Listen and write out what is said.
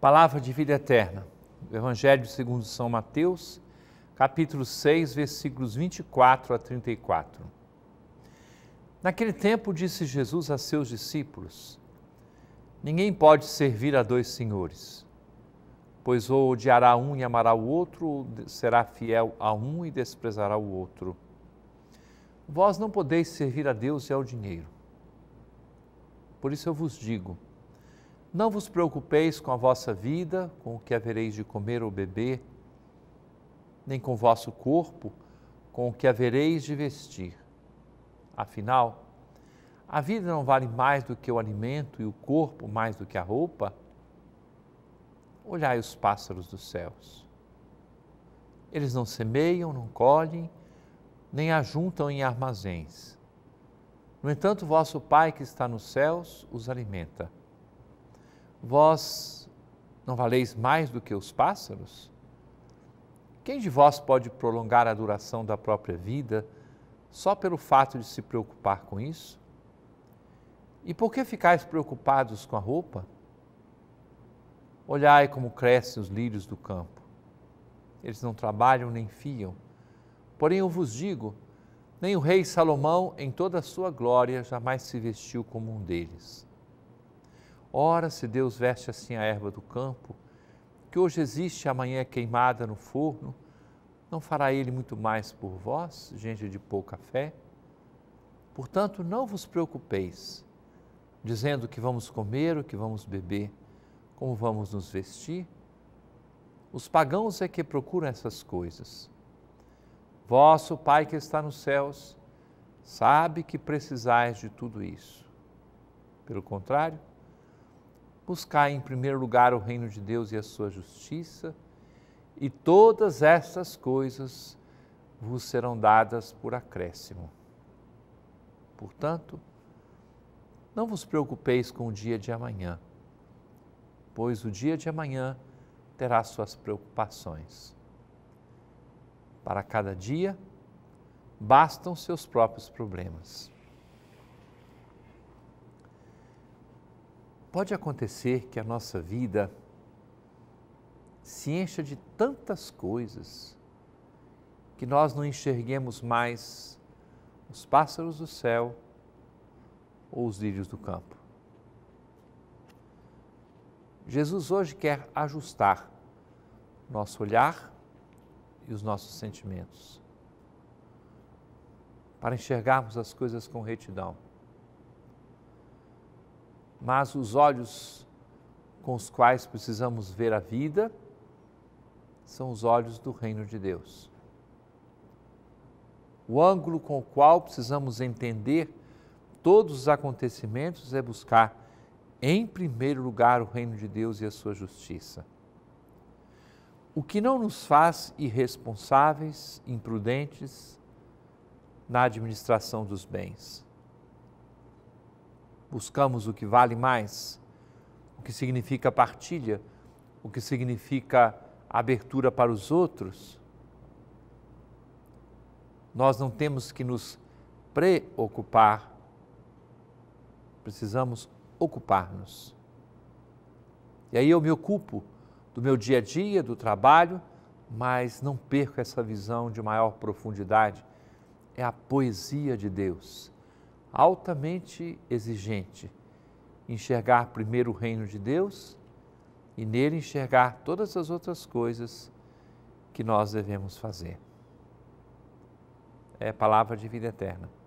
Palavra de vida eterna. Evangelho segundo São Mateus, capítulo 6, versículos 24 a 34. Naquele tempo disse Jesus a seus discípulos: Ninguém pode servir a dois senhores, pois ou odiará um e amará o outro, ou será fiel a um e desprezará o outro. Vós não podeis servir a Deus e ao dinheiro. Por isso eu vos digo: não vos preocupeis com a vossa vida, com o que havereis de comer ou beber, nem com o vosso corpo, com o que havereis de vestir. Afinal, a vida não vale mais do que o alimento e o corpo mais do que a roupa? Olhai os pássaros dos céus. Eles não semeiam, não colhem, nem ajuntam em armazéns. No entanto, vosso Pai que está nos céus os alimenta. Vós não valeis mais do que os pássaros? Quem de vós pode prolongar a duração da própria vida só pelo fato de se preocupar com isso? E por que ficais preocupados com a roupa? Olhai como crescem os lírios do campo. Eles não trabalham nem fiam. Porém, eu vos digo: nem o rei Salomão, em toda a sua glória, jamais se vestiu como um deles. Ora, se Deus veste assim a erva do campo, que hoje existe, amanhã é queimada no forno, não fará ele muito mais por vós, gente de pouca fé? Portanto, não vos preocupeis, dizendo que vamos comer, o que vamos beber, como vamos nos vestir. Os pagãos é que procuram essas coisas. Vosso Pai que está nos céus, sabe que precisais de tudo isso. Pelo contrário, buscai em primeiro lugar o reino de Deus e a sua justiça, e todas estas coisas vos serão dadas por acréscimo. Portanto, não vos preocupeis com o dia de amanhã, pois o dia de amanhã terá suas preocupações. Para cada dia, bastam seus próprios problemas. Pode acontecer que a nossa vida se encha de tantas coisas que nós não enxerguemos mais os pássaros do céu ou os lírios do campo. Jesus hoje quer ajustar nosso olhar e os nossos sentimentos para enxergarmos as coisas com retidão mas os olhos com os quais precisamos ver a vida são os olhos do reino de Deus. O ângulo com o qual precisamos entender todos os acontecimentos é buscar, em primeiro lugar, o reino de Deus e a sua justiça. O que não nos faz irresponsáveis, imprudentes na administração dos bens buscamos o que vale mais, o que significa partilha, o que significa abertura para os outros. Nós não temos que nos preocupar, precisamos ocupar-nos. E aí eu me ocupo do meu dia a dia, do trabalho, mas não perco essa visão de maior profundidade. É a poesia de Deus altamente exigente. Enxergar primeiro o reino de Deus e nele enxergar todas as outras coisas que nós devemos fazer. É palavra de vida eterna.